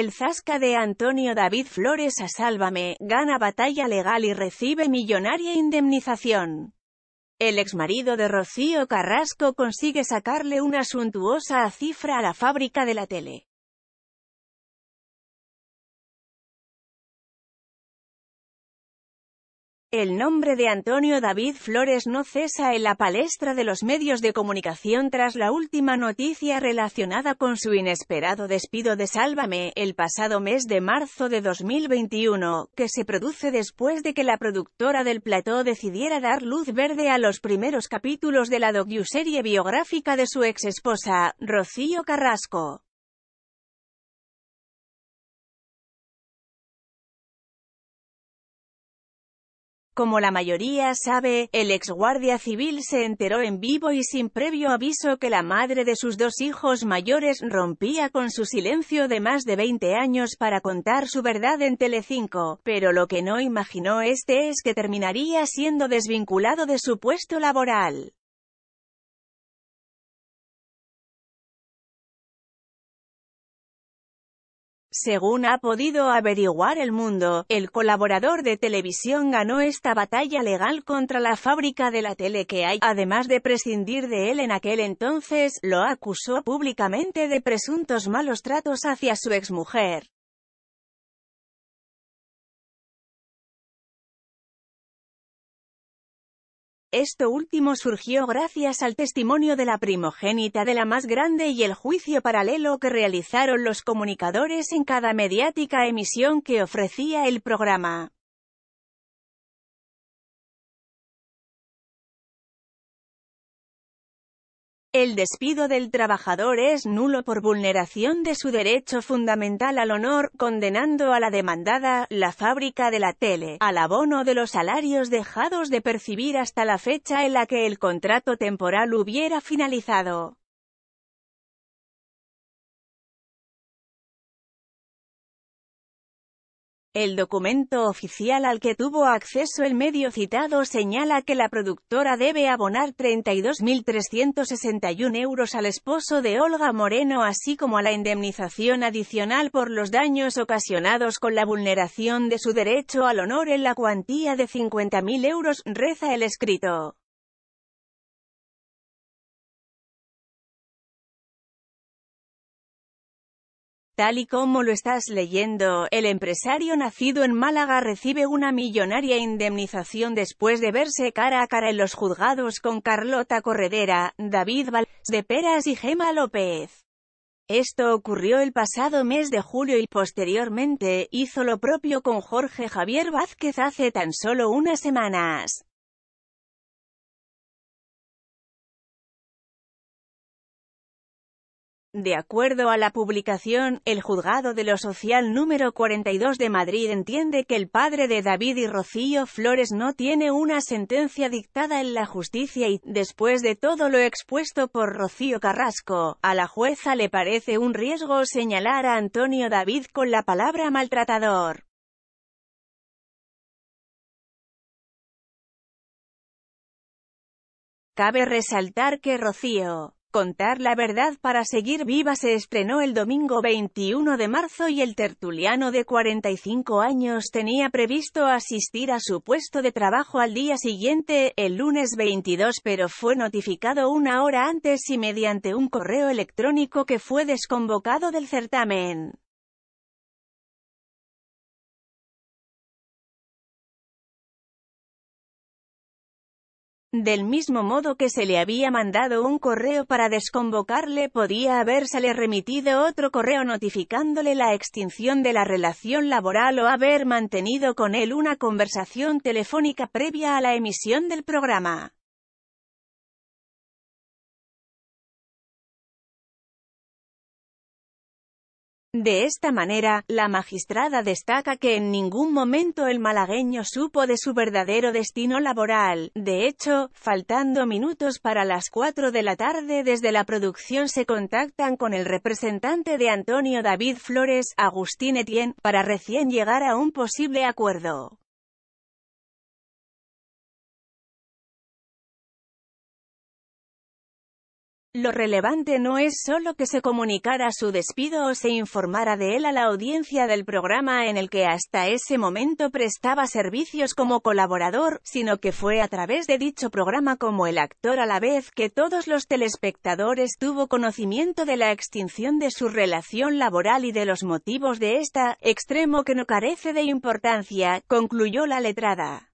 El Zasca de Antonio David Flores a Sálvame, gana batalla legal y recibe millonaria indemnización. El exmarido de Rocío Carrasco consigue sacarle una suntuosa cifra a la fábrica de la tele. El nombre de Antonio David Flores no cesa en la palestra de los medios de comunicación tras la última noticia relacionada con su inesperado despido de Sálvame el pasado mes de marzo de 2021, que se produce después de que la productora del plató decidiera dar luz verde a los primeros capítulos de la serie biográfica de su ex esposa, Rocío Carrasco. Como la mayoría sabe, el ex guardia civil se enteró en vivo y sin previo aviso que la madre de sus dos hijos mayores rompía con su silencio de más de 20 años para contar su verdad en Telecinco, pero lo que no imaginó este es que terminaría siendo desvinculado de su puesto laboral. Según ha podido averiguar el mundo, el colaborador de televisión ganó esta batalla legal contra la fábrica de la tele que hay, además de prescindir de él en aquel entonces, lo acusó públicamente de presuntos malos tratos hacia su exmujer. Esto último surgió gracias al testimonio de la primogénita de la más grande y el juicio paralelo que realizaron los comunicadores en cada mediática emisión que ofrecía el programa. El despido del trabajador es nulo por vulneración de su derecho fundamental al honor, condenando a la demandada, la fábrica de la tele, al abono de los salarios dejados de percibir hasta la fecha en la que el contrato temporal hubiera finalizado. El documento oficial al que tuvo acceso el medio citado señala que la productora debe abonar 32.361 euros al esposo de Olga Moreno así como a la indemnización adicional por los daños ocasionados con la vulneración de su derecho al honor en la cuantía de 50.000 euros, reza el escrito. Tal y como lo estás leyendo, el empresario nacido en Málaga recibe una millonaria indemnización después de verse cara a cara en los juzgados con Carlota Corredera, David Valls de Peras y Gema López. Esto ocurrió el pasado mes de julio y posteriormente hizo lo propio con Jorge Javier Vázquez hace tan solo unas semanas. De acuerdo a la publicación, el juzgado de lo social número 42 de Madrid entiende que el padre de David y Rocío Flores no tiene una sentencia dictada en la justicia y, después de todo lo expuesto por Rocío Carrasco, a la jueza le parece un riesgo señalar a Antonio David con la palabra maltratador. Cabe resaltar que Rocío Contar la verdad para seguir viva se estrenó el domingo 21 de marzo y el tertuliano de 45 años tenía previsto asistir a su puesto de trabajo al día siguiente, el lunes 22, pero fue notificado una hora antes y mediante un correo electrónico que fue desconvocado del certamen. Del mismo modo que se le había mandado un correo para desconvocarle podía habérsele remitido otro correo notificándole la extinción de la relación laboral o haber mantenido con él una conversación telefónica previa a la emisión del programa. De esta manera, la magistrada destaca que en ningún momento el malagueño supo de su verdadero destino laboral. De hecho, faltando minutos para las 4 de la tarde desde la producción se contactan con el representante de Antonio David Flores, Agustín Etienne, para recién llegar a un posible acuerdo. Lo relevante no es solo que se comunicara su despido o se informara de él a la audiencia del programa en el que hasta ese momento prestaba servicios como colaborador, sino que fue a través de dicho programa como el actor a la vez que todos los telespectadores tuvo conocimiento de la extinción de su relación laboral y de los motivos de esta, extremo que no carece de importancia, concluyó la letrada.